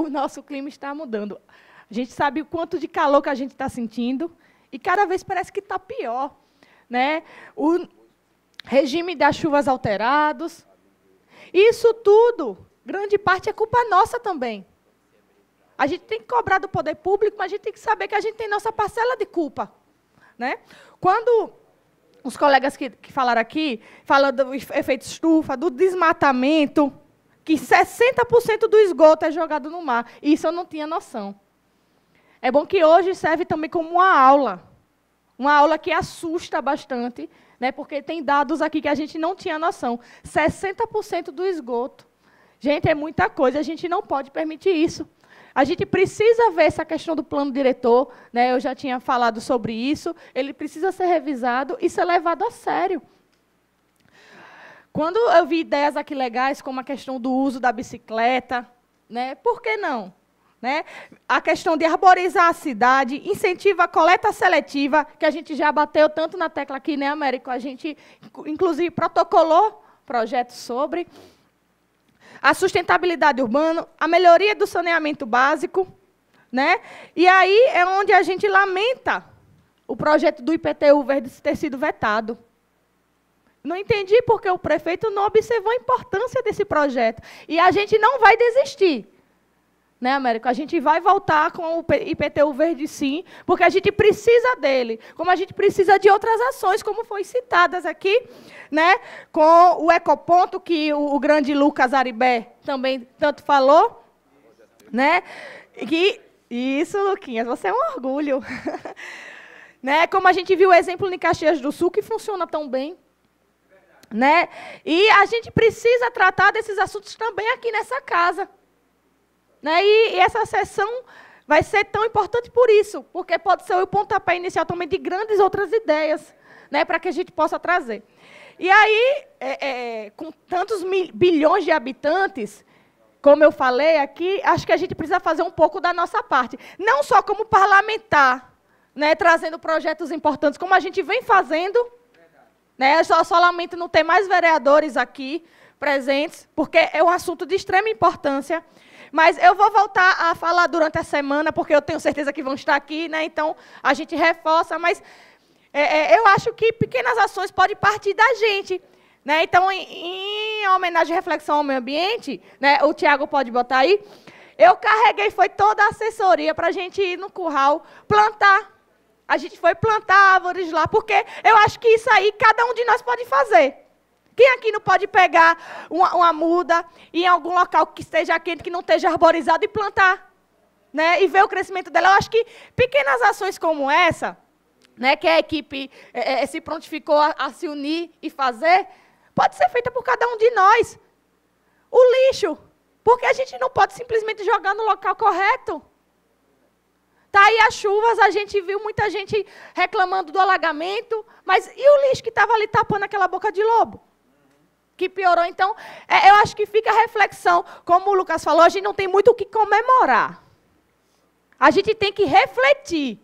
o nosso clima está mudando. A gente sabe o quanto de calor que a gente está sentindo e cada vez parece que está pior. Né? O regime das chuvas alterados. Isso tudo, grande parte, é culpa nossa também. A gente tem que cobrar do poder público, mas a gente tem que saber que a gente tem nossa parcela de culpa. Né? Quando os colegas que, que falaram aqui, falando do efeito estufa, do desmatamento, que 60% do esgoto é jogado no mar. Isso eu não tinha noção. É bom que hoje serve também como uma aula. Uma aula que assusta bastante, né? porque tem dados aqui que a gente não tinha noção. 60% do esgoto. Gente, é muita coisa, a gente não pode permitir isso. A gente precisa ver essa questão do plano diretor, né? eu já tinha falado sobre isso, ele precisa ser revisado e ser levado a sério. Quando eu vi ideias aqui legais, como a questão do uso da bicicleta, né? por que não? Né? A questão de arborizar a cidade, incentiva a coleta seletiva, que a gente já bateu tanto na tecla aqui, né, Américo? A gente, inclusive, protocolou projetos sobre a sustentabilidade urbana, a melhoria do saneamento básico, né? E aí é onde a gente lamenta o projeto do IPTU verde ter sido vetado. Não entendi porque o prefeito não observou a importância desse projeto. E a gente não vai desistir. Né, Américo? A gente vai voltar com o IPTU Verde Sim, porque a gente precisa dele, como a gente precisa de outras ações, como foi citadas aqui, né, com o Ecoponto, que o, o grande Lucas Aribé também tanto falou. Né, que, isso, Luquinhas, você é um orgulho. né, como a gente viu o exemplo em Caxias do Sul, que funciona tão bem. Né? E a gente precisa tratar desses assuntos também aqui nessa casa. Né? E, e essa sessão vai ser tão importante por isso, porque pode ser o pontapé inicial também de grandes outras ideias né, para que a gente possa trazer. E aí, é, é, com tantos bilhões de habitantes, como eu falei aqui, acho que a gente precisa fazer um pouco da nossa parte. Não só como parlamentar, né, trazendo projetos importantes, como a gente vem fazendo né? Só, lamento não ter mais vereadores aqui presentes, porque é um assunto de extrema importância. Mas eu vou voltar a falar durante a semana, porque eu tenho certeza que vão estar aqui, né? então a gente reforça. Mas é, é, eu acho que pequenas ações podem partir da gente. Né? Então, em, em homenagem à reflexão ao meio ambiente, né? o Tiago pode botar aí, eu carreguei, foi toda a assessoria para a gente ir no curral plantar a gente foi plantar árvores lá, porque eu acho que isso aí cada um de nós pode fazer. Quem aqui não pode pegar uma, uma muda em algum local que esteja quente, que não esteja arborizado e plantar? Né? E ver o crescimento dela. Eu acho que pequenas ações como essa, né, que a equipe é, é, é se prontificou a, a se unir e fazer, pode ser feita por cada um de nós. O lixo, porque a gente não pode simplesmente jogar no local correto as chuvas, a gente viu muita gente reclamando do alagamento, mas e o lixo que estava ali tapando aquela boca de lobo? Que piorou. Então, é, eu acho que fica a reflexão. Como o Lucas falou, a gente não tem muito o que comemorar. A gente tem que refletir.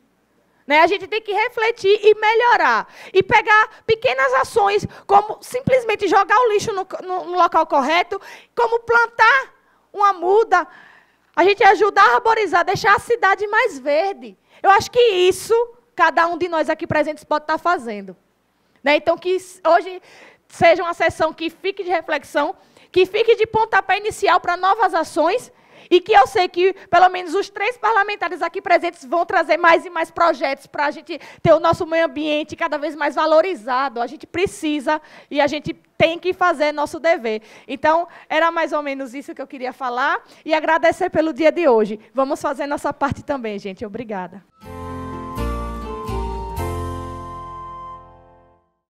Né? A gente tem que refletir e melhorar. E pegar pequenas ações, como simplesmente jogar o lixo no, no, no local correto, como plantar uma muda, a gente ajudar a arborizar, deixar a cidade mais verde. Eu acho que isso cada um de nós aqui presentes pode estar fazendo. Né? Então, que hoje seja uma sessão que fique de reflexão, que fique de pontapé inicial para novas ações e que eu sei que pelo menos os três parlamentares aqui presentes vão trazer mais e mais projetos para a gente ter o nosso meio ambiente cada vez mais valorizado. A gente precisa e a gente tem que fazer nosso dever. Então, era mais ou menos isso que eu queria falar e agradecer pelo dia de hoje. Vamos fazer nossa parte também, gente. Obrigada.